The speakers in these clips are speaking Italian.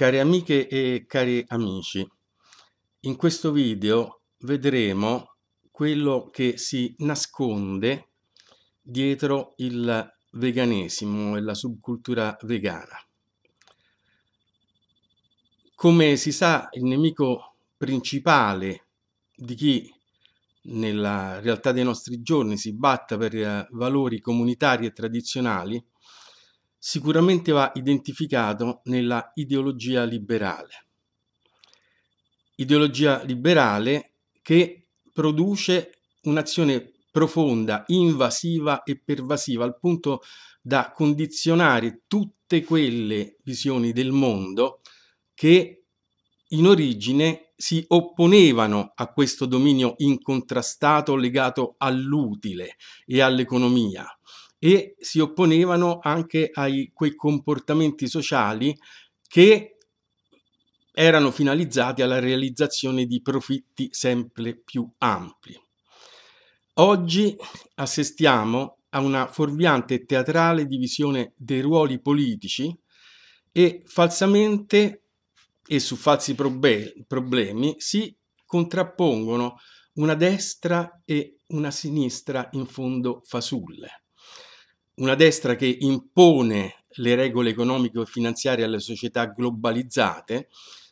Cari amiche e cari amici, in questo video vedremo quello che si nasconde dietro il veganesimo e la subcultura vegana. Come si sa, il nemico principale di chi nella realtà dei nostri giorni si batta per eh, valori comunitari e tradizionali sicuramente va identificato nella ideologia liberale. Ideologia liberale che produce un'azione profonda, invasiva e pervasiva, al punto da condizionare tutte quelle visioni del mondo che in origine si opponevano a questo dominio incontrastato legato all'utile e all'economia, e si opponevano anche a quei comportamenti sociali che erano finalizzati alla realizzazione di profitti sempre più ampli. Oggi assistiamo a una fuorviante e teatrale divisione dei ruoli politici e falsamente e su falsi probe- problemi si contrappongono una destra e una sinistra in fondo fasulle una destra che impone le regole economico e finanziarie alle società globalizzate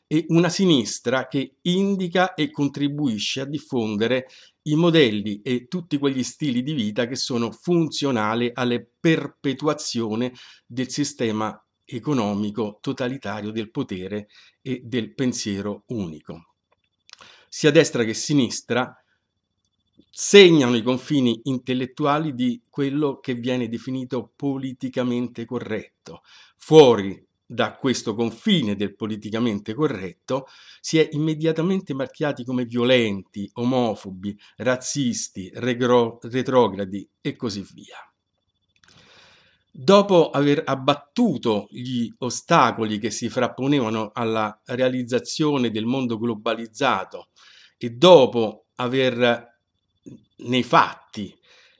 e una sinistra che indica e contribuisce a diffondere i modelli e tutti quegli stili di vita che sono funzionali alla perpetuazione del sistema economico totalitario del potere e del pensiero unico. Sia destra che sinistra segnano i confini intellettuali di quello che viene definito politicamente corretto. Fuori da questo confine del politicamente corretto si è immediatamente marchiati come violenti, omofobi, razzisti, regro- retrogradi e così via. Dopo aver abbattuto gli ostacoli che si frapponevano alla realizzazione del mondo globalizzato e dopo aver nei fatti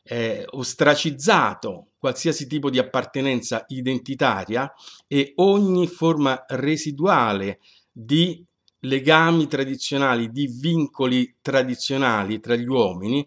eh, ostracizzato qualsiasi tipo di appartenenza identitaria e ogni forma residuale di legami tradizionali, di vincoli tradizionali tra gli uomini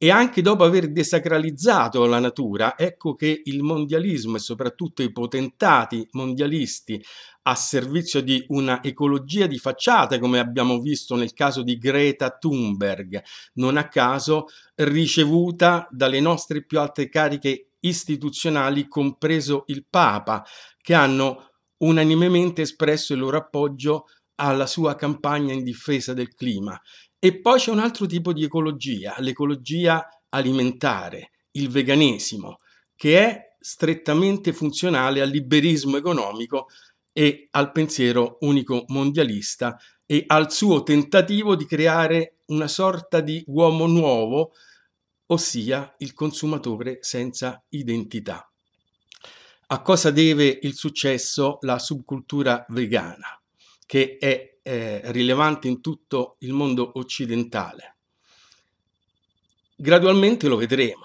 e anche dopo aver desacralizzato la natura, ecco che il mondialismo e soprattutto i potentati mondialisti a servizio di una ecologia di facciata, come abbiamo visto nel caso di Greta Thunberg, non a caso ricevuta dalle nostre più alte cariche istituzionali, compreso il Papa, che hanno unanimemente espresso il loro appoggio alla sua campagna in difesa del clima e poi c'è un altro tipo di ecologia, l'ecologia alimentare, il veganesimo, che è strettamente funzionale al liberismo economico e al pensiero unico mondialista e al suo tentativo di creare una sorta di uomo nuovo, ossia il consumatore senza identità. A cosa deve il successo la subcultura vegana, che è eh, rilevante in tutto il mondo occidentale. Gradualmente lo vedremo,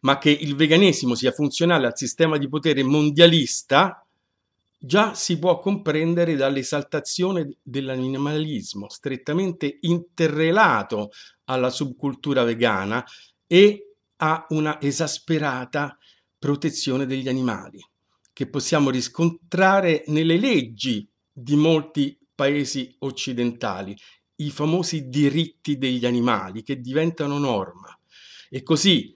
ma che il veganesimo sia funzionale al sistema di potere mondialista già si può comprendere dall'esaltazione dell'animalismo strettamente interrelato alla subcultura vegana e a una esasperata protezione degli animali che possiamo riscontrare nelle leggi di molti paesi occidentali, i famosi diritti degli animali che diventano norma. E così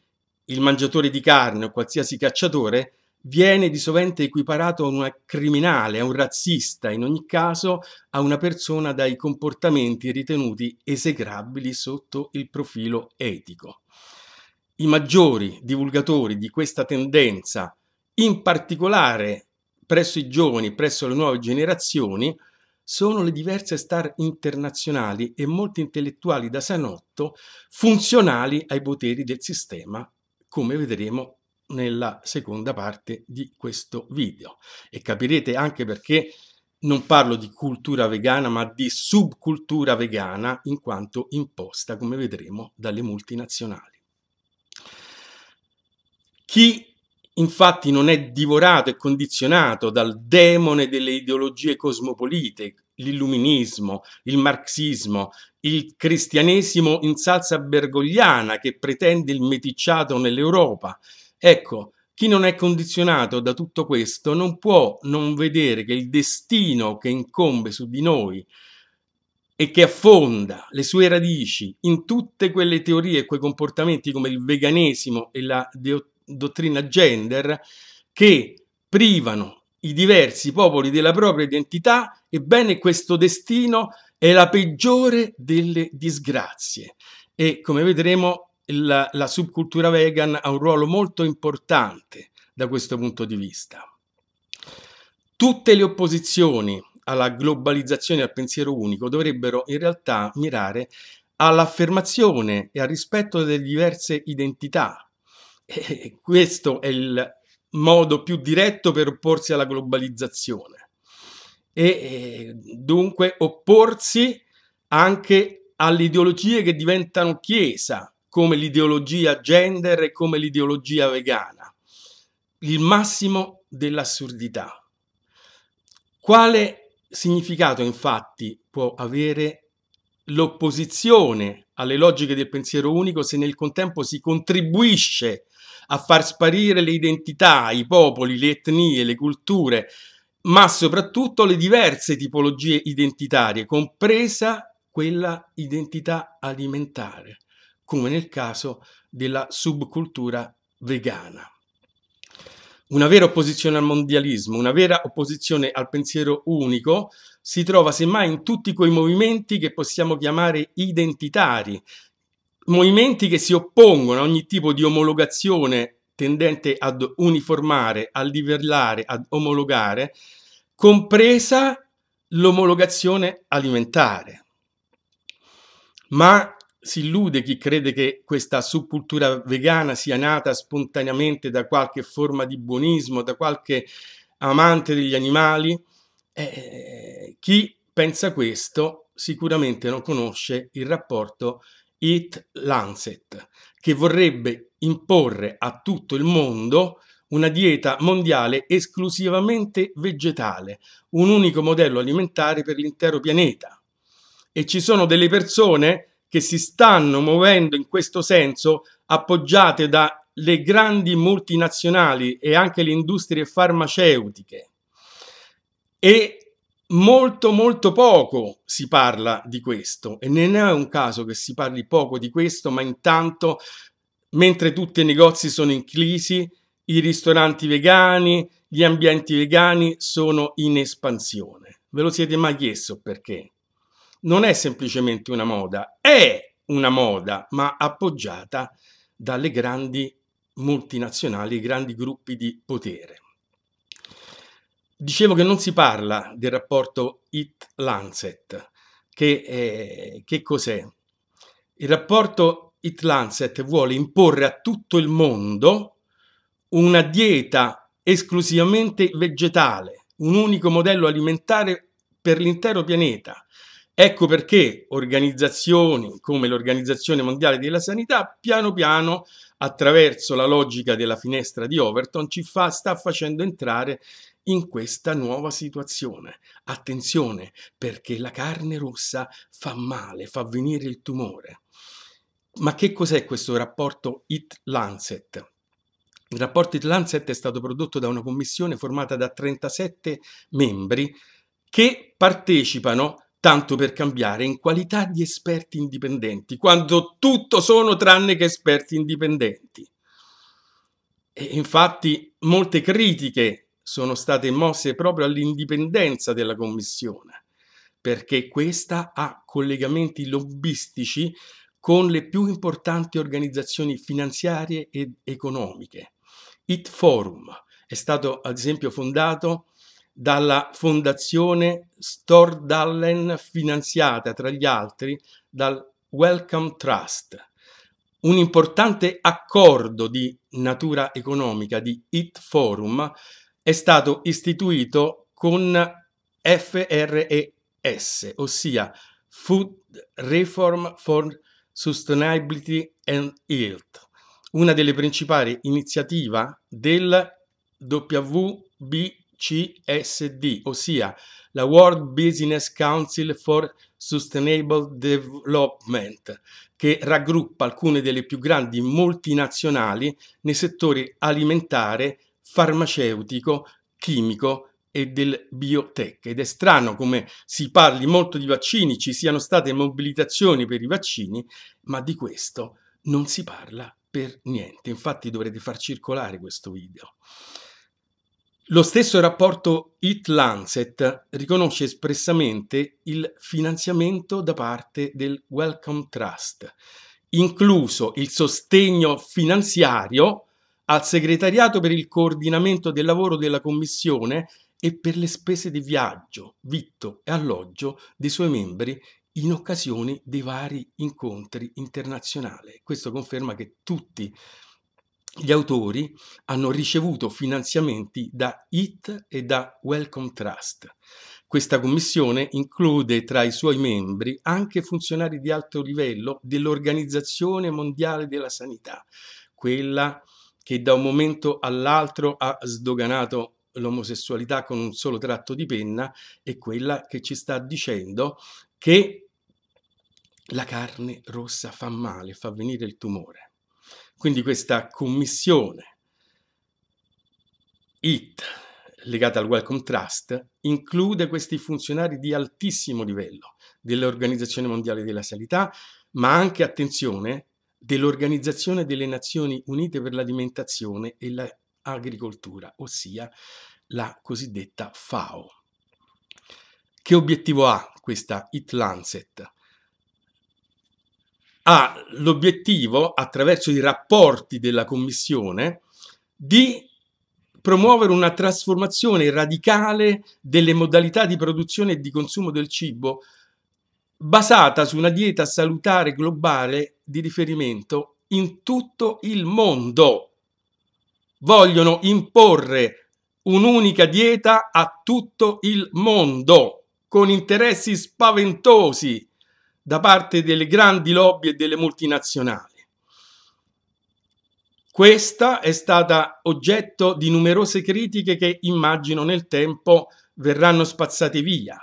il mangiatore di carne o qualsiasi cacciatore viene di sovente equiparato a un criminale, a un razzista, in ogni caso a una persona dai comportamenti ritenuti esecrabili sotto il profilo etico. I maggiori divulgatori di questa tendenza, in particolare presso i giovani, presso le nuove generazioni, sono le diverse star internazionali e molti intellettuali da Sanotto funzionali ai poteri del sistema, come vedremo nella seconda parte di questo video. E capirete anche perché non parlo di cultura vegana, ma di subcultura vegana, in quanto imposta, come vedremo, dalle multinazionali. Chi infatti non è divorato e condizionato dal demone delle ideologie cosmopolite, l'illuminismo, il marxismo, il cristianesimo in salsa bergogliana che pretende il meticciato nell'Europa. Ecco, chi non è condizionato da tutto questo non può non vedere che il destino che incombe su di noi e che affonda le sue radici in tutte quelle teorie e quei comportamenti come il veganesimo e la deottologia dottrina gender che privano i diversi popoli della propria identità, ebbene questo destino è la peggiore delle disgrazie. E come vedremo la, la, subcultura vegan ha un ruolo molto importante da questo punto di vista. Tutte le opposizioni alla globalizzazione e al pensiero unico dovrebbero in realtà mirare all'affermazione e al rispetto delle diverse identità, e eh, questo è il modo più diretto per opporsi alla globalizzazione e eh, dunque opporsi anche alle ideologie che diventano chiesa, come l'ideologia gender e come l'ideologia vegana. Il massimo dell'assurdità. Quale significato infatti può avere l'opposizione alle logiche del pensiero unico se nel contempo si contribuisce a far sparire le identità, i popoli, le etnie, le culture, ma soprattutto le diverse tipologie identitarie, compresa quella identità alimentare, come nel caso della subcultura vegana. Una vera opposizione al mondialismo, una vera opposizione al pensiero unico si trova semmai in tutti quei movimenti che possiamo chiamare identitari, movimenti che si oppongono a ogni tipo di omologazione tendente ad uniformare, a livellare, ad omologare, compresa l'omologazione alimentare. Ma si illude chi crede che questa subcultura vegana sia nata spontaneamente da qualche forma di buonismo, da qualche amante degli animali. Eh, chi pensa questo sicuramente non conosce il rapporto It Lancet, che vorrebbe imporre a tutto il mondo una dieta mondiale esclusivamente vegetale, un unico modello alimentare per l'intero pianeta. E ci sono delle persone che si stanno muovendo in questo senso, appoggiate dalle grandi multinazionali e anche le industrie farmaceutiche. E Molto, molto poco si parla di questo e non è un caso che si parli poco di questo, ma intanto, mentre tutti i negozi sono in crisi, i ristoranti vegani, gli ambienti vegani sono in espansione. Ve lo siete mai chiesto perché? Non è semplicemente una moda, è una moda, ma appoggiata dalle grandi multinazionali, i grandi gruppi di potere. Dicevo che non si parla del rapporto IT-Lancet. Che, eh, che cos'è? Il rapporto IT-Lancet vuole imporre a tutto il mondo una dieta esclusivamente vegetale, un unico modello alimentare per l'intero pianeta. Ecco perché organizzazioni come l'Organizzazione Mondiale della Sanità, piano piano, attraverso la logica della finestra di Overton, ci fa, sta facendo entrare in questa nuova situazione. Attenzione, perché la carne rossa fa male, fa venire il tumore. Ma che cos'è questo rapporto IT-Lancet? Il rapporto IT-Lancet è stato prodotto da una commissione formata da 37 membri che partecipano tanto per cambiare, in qualità di esperti indipendenti, quando tutto sono tranne che esperti indipendenti. E infatti molte critiche sono state mosse proprio all'indipendenza della Commissione, perché questa ha collegamenti lobbistici con le più importanti organizzazioni finanziarie ed economiche. It Forum è stato ad esempio fondato dalla fondazione Stordallen finanziata tra gli altri dal Wellcome Trust, un importante accordo di natura economica di IT Forum è stato istituito con FRES, ossia Food Reform for Sustainability and Health, una delle principali iniziative del WBCSD, ossia la World Business Council for Sustainable Development, che raggruppa alcune delle più grandi multinazionali nei settori alimentare, farmaceutico, chimico e del biotech ed è strano come si parli molto di vaccini, ci siano state mobilitazioni per i vaccini, ma di questo non si parla per niente. Infatti dovrete far circolare questo video. Lo stesso rapporto It Lancet riconosce espressamente il finanziamento da parte del Wellcome Trust, incluso il sostegno finanziario al segretariato per il coordinamento del lavoro della Commissione e per le spese di viaggio, vitto e alloggio dei suoi membri in occasione dei vari incontri internazionali. Questo conferma che tutti gli autori hanno ricevuto finanziamenti da IT e da Wellcome Trust. Questa commissione include tra i suoi membri anche funzionari di alto livello dell'Organizzazione Mondiale della Sanità, quella che da un momento all'altro ha sdoganato l'omosessualità con un solo tratto di penna è quella che ci sta dicendo che la carne rossa fa male, fa venire il tumore. Quindi questa commissione IT legata al Wellcome Trust include questi funzionari di altissimo livello dell'Organizzazione Mondiale della Sanità, ma anche, attenzione, dell'Organizzazione delle Nazioni Unite per l'Alimentazione e l'Agricoltura, ossia la cosiddetta FAO. Che obiettivo ha questa It Lancet? Ha l'obiettivo, attraverso i rapporti della Commissione, di promuovere una trasformazione radicale delle modalità di produzione e di consumo del cibo basata su una dieta salutare globale di riferimento in tutto il mondo. Vogliono imporre un'unica dieta a tutto il mondo, con interessi spaventosi da parte delle grandi lobby e delle multinazionali. Questa è stata oggetto di numerose critiche che immagino nel tempo verranno spazzate via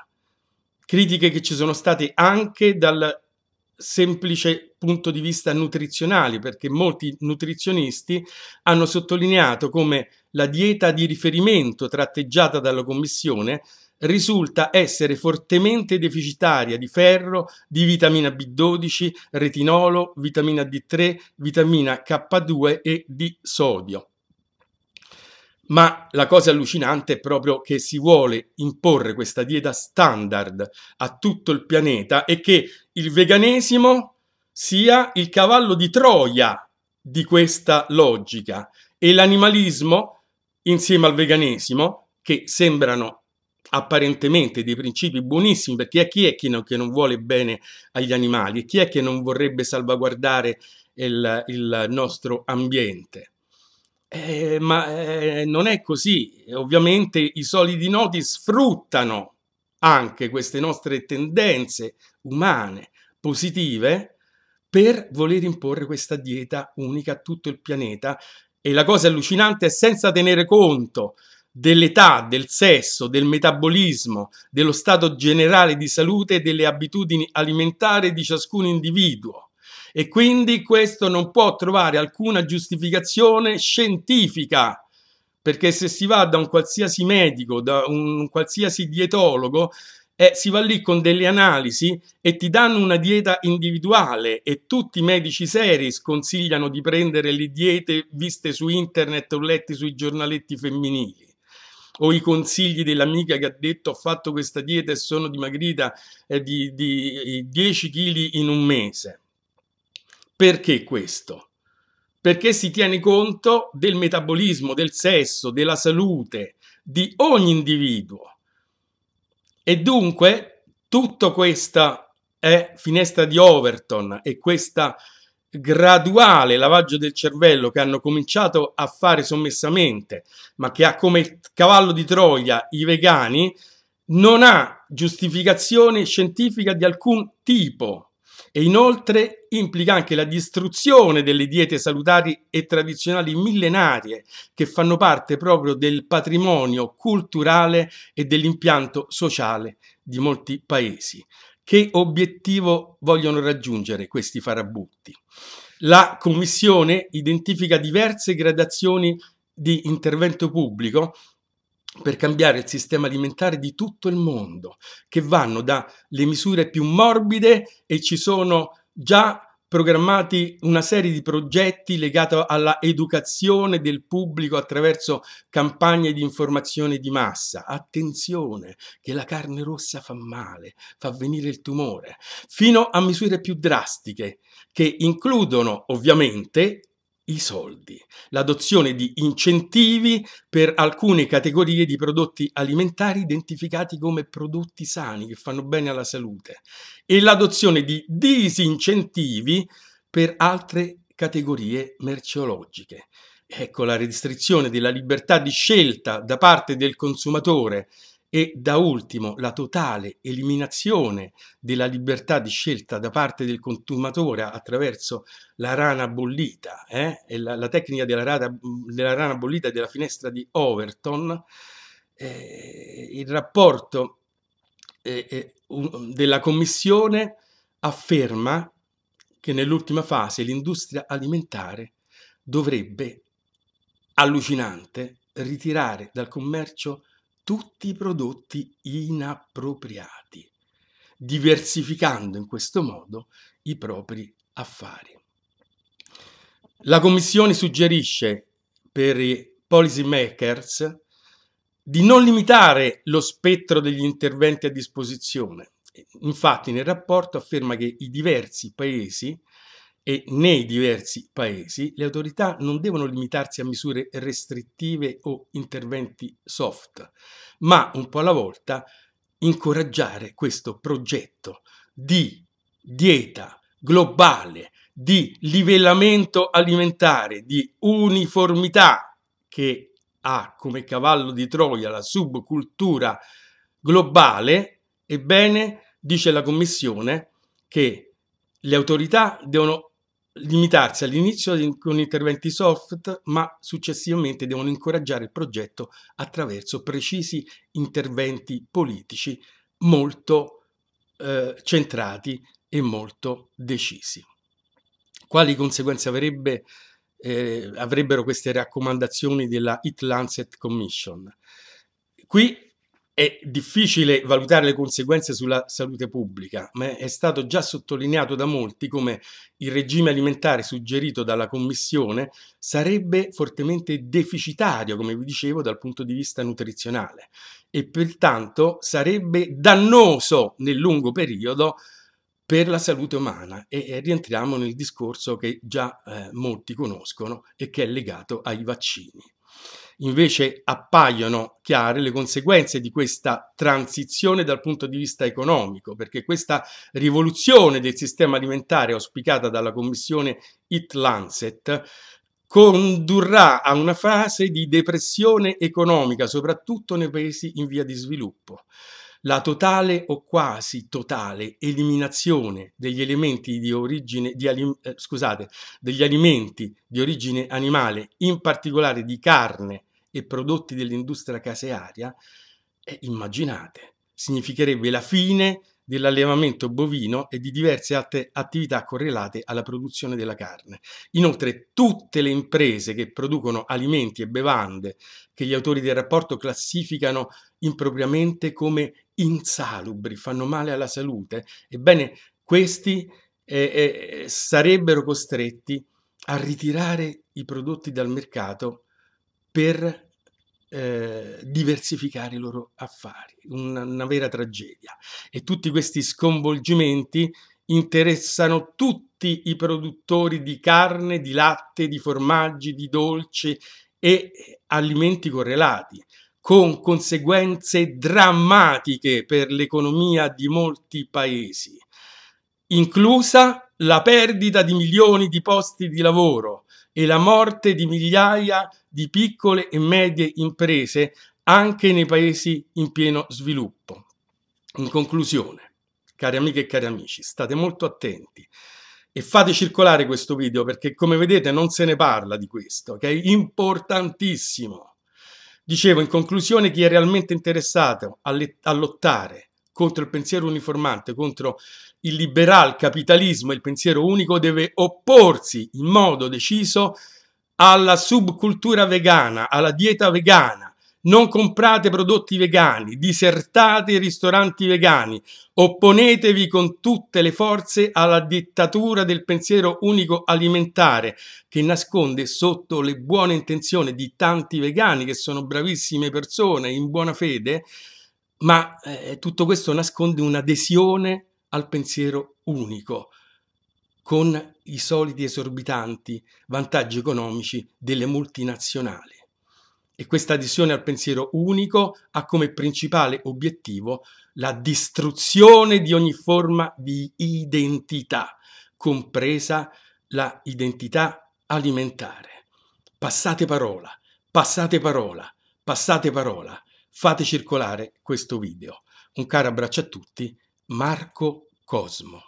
critiche che ci sono state anche dal semplice punto di vista nutrizionale, perché molti nutrizionisti hanno sottolineato come la dieta di riferimento tratteggiata dalla Commissione risulta essere fortemente deficitaria di ferro, di vitamina B12, retinolo, vitamina D3, vitamina K2 e di sodio. Ma la cosa allucinante è proprio che si vuole imporre questa dieta standard a tutto il pianeta e che il veganesimo sia il cavallo di Troia di questa logica e l'animalismo insieme al veganesimo che sembrano apparentemente dei principi buonissimi perché chi è che non, che non vuole bene agli animali e chi è che non vorrebbe salvaguardare il, il nostro ambiente eh, ma eh, non è così. Ovviamente i solidi noti sfruttano anche queste nostre tendenze umane positive per voler imporre questa dieta unica a tutto il pianeta. E la cosa allucinante è senza tenere conto dell'età, del sesso, del metabolismo, dello stato generale di salute e delle abitudini alimentari di ciascun individuo e quindi questo non può trovare alcuna giustificazione scientifica perché se si va da un qualsiasi medico, da un qualsiasi dietologo, eh, si va lì con delle analisi e ti danno una dieta individuale e tutti i medici seri sconsigliano di prendere le diete viste su internet o lette sui giornaletti femminili o i consigli dell'amica che ha detto ho fatto questa dieta e sono dimagrita eh, di, di 10 kg in un mese. Perché questo? Perché si tiene conto del metabolismo, del sesso, della salute di ogni individuo. E dunque tutta questa è eh, finestra di Overton e questa graduale lavaggio del cervello che hanno cominciato a fare sommessamente, ma che ha come cavallo di Troia i vegani, non ha giustificazione scientifica di alcun tipo e inoltre implica anche la distruzione delle diete salutari e tradizionali millenarie che fanno parte proprio del patrimonio culturale e dell'impianto sociale di molti paesi. Che obiettivo vogliono raggiungere questi farabutti? La Commissione identifica diverse gradazioni di intervento pubblico per cambiare il sistema alimentare di tutto il mondo, che vanno dalle misure più morbide e ci sono già programmati una serie di progetti legati alla educazione del pubblico attraverso campagne di informazione di massa. Attenzione che la carne rossa fa male, fa venire il tumore, fino a misure più drastiche che includono ovviamente i soldi, l'adozione di incentivi per alcune categorie di prodotti alimentari identificati come prodotti sani che fanno bene alla salute e l'adozione di disincentivi per altre categorie merceologiche. Ecco la restrizione della libertà di scelta da parte del consumatore e da ultimo la totale eliminazione della libertà di scelta da parte del consumatore attraverso la rana bollita eh? e la, la tecnica della, rata, della, rana bollita e della finestra di Overton, eh, il rapporto eh, eh un, della Commissione afferma che nell'ultima fase l'industria alimentare dovrebbe, allucinante, ritirare dal commercio tutti i prodotti inappropriati, diversificando in questo modo i propri affari. La Commissione suggerisce per i policy makers di non limitare lo spettro degli interventi a disposizione. Infatti nel rapporto afferma che i diversi paesi e nei diversi paesi le autorità non devono limitarsi a misure restrittive o interventi soft, ma un po' alla volta incoraggiare questo progetto di dieta globale, di livellamento alimentare, di uniformità che ha come cavallo di Troia la subcultura globale, ebbene dice la Commissione che le autorità devono limitarsi all'inizio con interventi soft, ma successivamente devono incoraggiare il progetto attraverso precisi interventi politici molto eh, centrati e molto decisi. Quali conseguenze avrebbe, eh, avrebbero queste raccomandazioni della It Lancet Commission? Qui è difficile valutare le conseguenze sulla salute pubblica, ma è stato già sottolineato da molti come il regime alimentare suggerito dalla Commissione sarebbe fortemente deficitario, come vi dicevo, dal punto di vista nutrizionale e pertanto sarebbe dannoso nel lungo periodo per la salute umana e, e rientriamo nel discorso che già eh, molti conoscono e che è legato ai vaccini invece appaiono chiare le conseguenze di questa transizione dal punto di vista economico, perché questa rivoluzione del sistema alimentare auspicata dalla commissione It Lancet condurrà a una fase di depressione economica, soprattutto nei paesi in via di sviluppo. La totale o quasi totale eliminazione degli elementi di origine di ali, eh, scusate, degli alimenti di origine animale, in particolare di carne e prodotti dell'industria casearia, eh, immaginate, significherebbe la fine dell'allevamento bovino e di diverse altre attività correlate alla produzione della carne. Inoltre tutte le imprese che producono alimenti e bevande che gli autori del rapporto classificano impropriamente come insalubri, fanno male alla salute, ebbene questi eh, eh, sarebbero costretti a ritirare i prodotti dal mercato per eh, diversificare i loro affari, una, una vera tragedia. E tutti questi sconvolgimenti interessano tutti i produttori di carne, di latte, di formaggi, di dolci e alimenti correlati, con conseguenze drammatiche per l'economia di molti paesi, inclusa la perdita di milioni di posti di lavoro, e la morte di migliaia di piccole e medie imprese anche nei paesi in pieno sviluppo. In conclusione, cari amiche e cari amici, state molto attenti e fate circolare questo video perché come vedete non se ne parla di questo, che è importantissimo. Dicevo, in conclusione, chi è realmente interessato a, le- a lottare contro il pensiero uniformante, contro il liberal capitalismo e il pensiero unico, deve opporsi in modo deciso alla subcultura vegana, alla dieta vegana. Non comprate prodotti vegani, disertate i ristoranti vegani, opponetevi con tutte le forze alla dittatura del pensiero unico alimentare che nasconde sotto le buone intenzioni di tanti vegani che sono bravissime persone in buona fede, ma eh, tutto questo nasconde un'adesione al pensiero unico, con i soliti esorbitanti vantaggi economici delle multinazionali. E questa adesione al pensiero unico ha come principale obiettivo la distruzione di ogni forma di identità, compresa la identità alimentare. Passate parola, passate parola, passate parola Fate circolare questo video. Un caro abbraccio a tutti, Marco Cosmo.